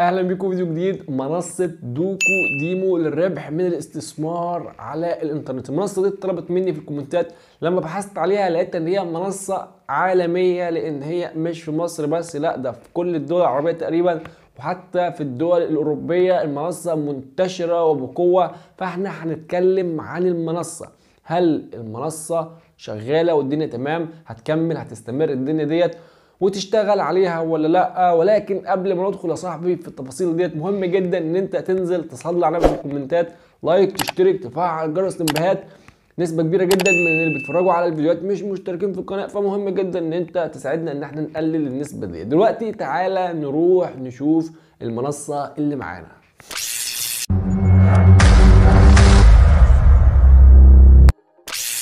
اهلا بيكم في فيديو جديد منصه دوكو ديمو للربح من الاستثمار على الانترنت المنصه دي اتطلبت مني في الكومنتات لما بحثت عليها لقيت ان هي منصه عالميه لان هي مش في مصر بس لا ده في كل الدول العربيه تقريبا وحتى في الدول الاوروبيه المنصه منتشره وبقوه فاحنا هنتكلم عن المنصه هل المنصه شغاله والدنيا تمام هتكمل هتستمر الدنيا ديت وتشتغل عليها ولا لا ولكن قبل ما ندخل يا صاحبي في التفاصيل ديت مهم جدا ان انت تنزل تصلي على في الكومنتات لايك تشترك تفعل جرس التنبيهات نسبة كبيرة جدا من اللي بيتفرجوا على الفيديوهات مش مشتركين في القناة فمهم جدا ان انت تساعدنا ان احنا نقلل النسبة دي دلوقتي تعالى نروح نشوف المنصة اللي معانا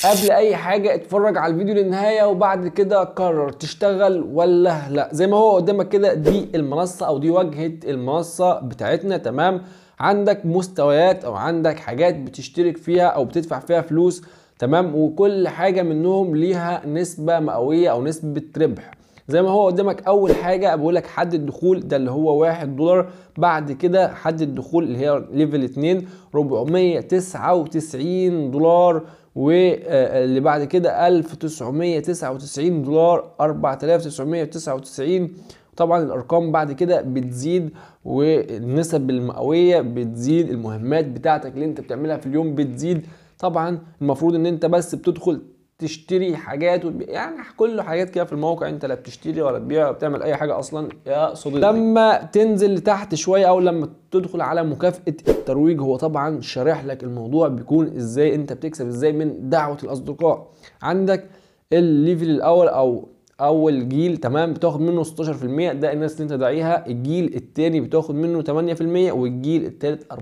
قبل اي حاجه اتفرج على الفيديو للنهايه وبعد كده قرر تشتغل ولا لا زي ما هو قدامك كده دي المنصه او دي واجهه المنصه بتاعتنا تمام عندك مستويات او عندك حاجات بتشترك فيها او بتدفع فيها فلوس تمام وكل حاجه منهم ليها نسبه مئويه او نسبه ربح زي ما هو قدامك اول حاجه بقول لك حد الدخول ده اللي هو 1 دولار بعد كده حد الدخول اللي هي ليفل 2 499 دولار واللي آه، آه، بعد كده 1999 دولار 4999 طبعا الارقام بعد كده بتزيد والنسب المئويه بتزيد المهمات بتاعتك اللي انت بتعملها في اليوم بتزيد طبعا المفروض ان انت بس بتدخل تشتري حاجات وتبيع يعني كله حاجات كده في الموقع انت لا بتشتري ولا بتبيع ولا بتعمل اي حاجه اصلا يا صديقي لما تنزل لتحت شويه او لما تدخل على مكافاه الترويج هو طبعا شارح لك الموضوع بيكون ازاي انت بتكسب ازاي من دعوه الاصدقاء عندك الليفل الاول او اول جيل تمام بتاخد منه 16% ده الناس اللي انت داعيها الجيل الثاني بتاخد منه 8% والجيل الثالث 4%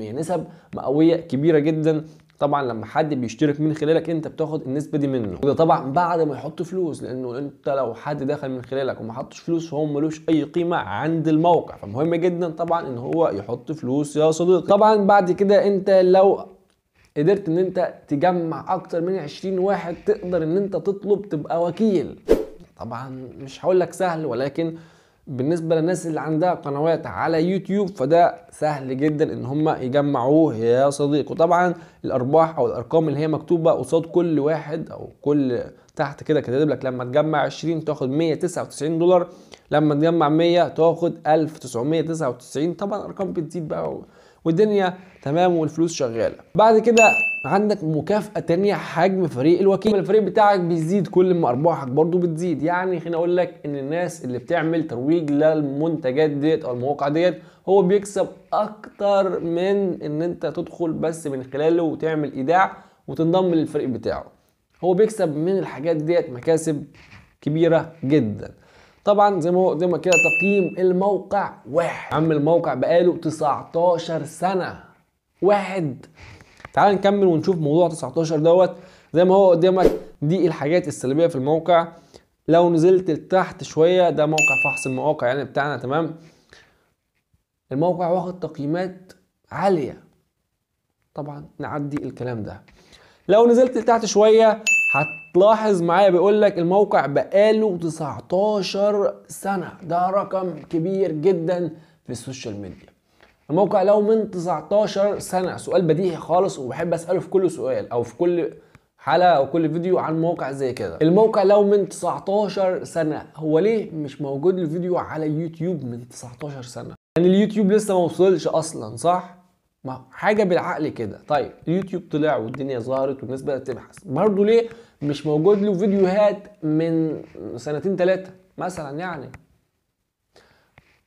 نسب مئويه كبيره جدا طبعا لما حد بيشترك من خلالك انت بتاخد النسبه دي منه وده طبعا بعد ما يحط فلوس لانه انت لو حد دخل من خلالك وما حطش فلوس هو ملوش اي قيمه عند الموقع فمهم جدا طبعا ان هو يحط فلوس يا صديقي طبعا بعد كده انت لو قدرت ان انت تجمع اكتر من 20 واحد تقدر ان انت تطلب تبقى وكيل طبعا مش هقول لك سهل ولكن بالنسبه للناس اللي عندها قنوات على يوتيوب فده سهل جدا ان هم يجمعوه يا صديقي وطبعا الارباح او الارقام اللي هي مكتوبه قصاد كل واحد او كل تحت كده كاتب لك لما تجمع 20 تاخد 199 دولار لما تجمع 100 تاخد 1999 طبعا الارقام بتزيد بقى والدنيا تمام والفلوس شغاله بعد كده عندك مكافاه تانية حجم فريق الوكيل الفريق بتاعك بيزيد كل ما ارباحك برضو بتزيد يعني خليني اقول لك ان الناس اللي بتعمل ترويج للمنتجات ديت او المواقع ديت هو بيكسب اكتر من ان انت تدخل بس من خلاله وتعمل ايداع وتنضم للفريق بتاعه هو بيكسب من الحاجات ديت مكاسب كبيره جدا طبعا زي ما هو زي ما كده تقييم الموقع واحد عم الموقع بقاله 19 سنه واحد تعال نكمل ونشوف موضوع 19 دوت زي ما هو قدامك دي الحاجات السلبيه في الموقع لو نزلت لتحت شويه ده موقع فحص المواقع يعني بتاعنا تمام الموقع واخد تقييمات عاليه طبعا نعدي الكلام ده لو نزلت لتحت شويه هتلاحظ معايا بيقول لك الموقع بقاله 19 سنه ده رقم كبير جدا في السوشيال ميديا الموقع لو من 19 سنه سؤال بديهي خالص وبحب اساله في كل سؤال او في كل حلقه او كل فيديو عن موقع زي كده الموقع لو من 19 سنه هو ليه مش موجود الفيديو على يوتيوب من 19 سنه يعني اليوتيوب لسه ما وصلش اصلا صح ما حاجه بالعقل كده طيب اليوتيوب طلع والدنيا ظهرت والناس بدات تبحث برضه ليه مش موجود له فيديوهات من سنتين ثلاثه مثلا يعني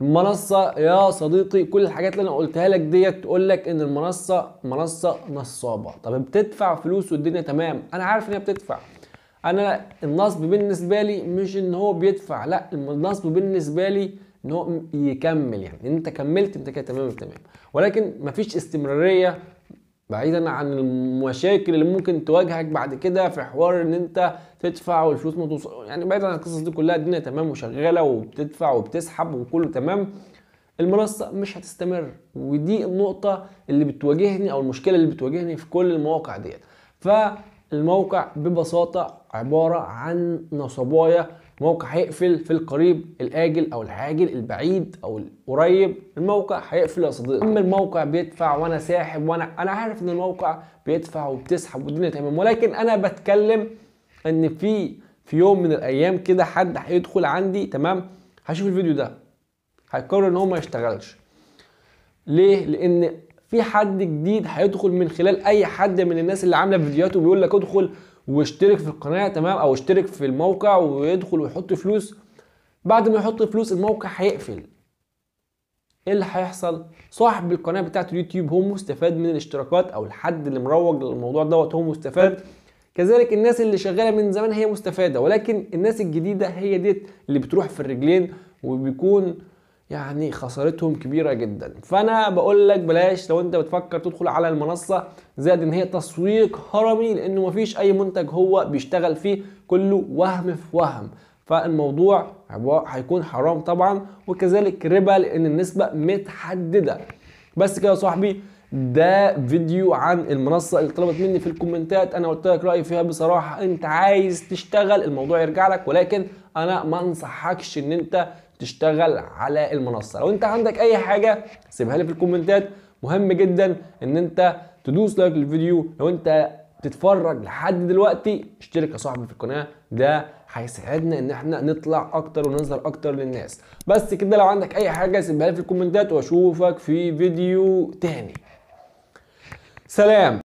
المنصه يا صديقي كل الحاجات اللي انا قلتها لك ديت تقول لك ان المنصه منصه نصابه طب بتدفع فلوس والدنيا تمام انا عارف ان هي بتدفع انا النصب بالنسبه لي مش ان هو بيدفع لا النصب بالنسبه لي ان هو يكمل يعني انت كملت انت كده تمام تمام ولكن مفيش استمراريه بعيدا عن المشاكل اللي ممكن تواجهك بعد كده في حوار ان انت تدفع والفلوس ما توصل يعني بعيدا عن القصص دي كلها الدنيا تمام وشغاله وبتدفع وبتسحب وكله تمام المنصه مش هتستمر ودي النقطه اللي بتواجهني او المشكله اللي بتواجهني في كل المواقع ديت فالموقع ببساطه عباره عن نصبايه الموقع هيقفل في القريب الاجل او العاجل البعيد او القريب الموقع هيقفل يا صديقي اما الموقع بيدفع وانا ساحب وانا انا عارف ان الموقع بيدفع وبتسحب والدنيا تمام ولكن انا بتكلم ان في في يوم من الايام كده حد هيدخل عندي تمام هشوف الفيديو ده هيقرر ان هو ما يشتغلش ليه لان في حد جديد هيدخل من خلال اي حد من الناس اللي عامله فيديوهات وبيقول لك ادخل واشترك في القناه تمام او اشترك في الموقع ويدخل ويحط فلوس بعد ما يحط فلوس الموقع هيقفل ايه اللي هيحصل صاحب القناه بتاعه اليوتيوب هو مستفاد من الاشتراكات او الحد اللي مروج للموضوع دوت هو مستفاد كذلك الناس اللي شغاله من زمان هي مستفاده ولكن الناس الجديده هي ديت اللي بتروح في الرجلين وبيكون يعني خسارتهم كبيره جدا فانا بقول لك بلاش لو انت بتفكر تدخل على المنصه زائد ان هي تسويق هرمي لانه مفيش اي منتج هو بيشتغل فيه كله وهم في وهم فالموضوع هيكون حرام طبعا وكذلك ربا لان النسبه متحدده بس كده يا صاحبي ده فيديو عن المنصه اللي طلبت مني في الكومنتات انا قلت لك رايي فيها بصراحه انت عايز تشتغل الموضوع يرجع لك ولكن انا ما انصحكش ان انت تشتغل على المنصه لو انت عندك اي حاجه سيبها لي في الكومنتات مهم جدا ان انت تدوس لايك للفيديو لو انت تتفرج لحد دلوقتي اشترك يا صاحبي في القناه ده هيساعدنا ان احنا نطلع اكتر ونظهر اكتر للناس بس كده لو عندك اي حاجه سيبها لي في الكومنتات واشوفك في فيديو تاني سلام